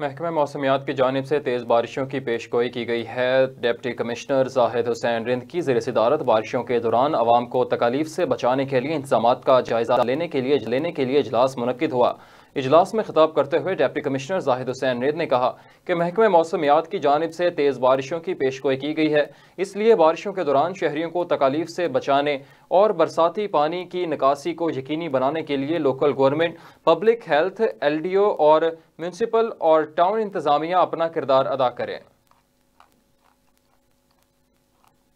महकमे मौसमियात की जानब से तेज़ बारिशों की पेशगोई की गई है डिप्टी कमिश्नर जाहिद हुसैन रिंद की जर सदारत बारिशों के दौरान आवाम को तकालीफ से बचाने के लिए इंतजाम का जायजा लेने के लिए लेने के लिए इजलास मनद हुआ इजलास में खिताब करते हुए डिप्टी कमिश्नर जाहिद हुसैन रेद ने कहा कि महकमे मौसमियात की जानब से तेज़ बारिशों की पेशगोई की गई है इसलिए बारिशों के दौरान शहरीों को तकालीफ से बचाने और बरसाती पानी की निकासी को यकीनी बनाने के लिए local government public health L D O और म्यूनसिपल और टाउन इंतज़ामिया अपना किरदार अदा करें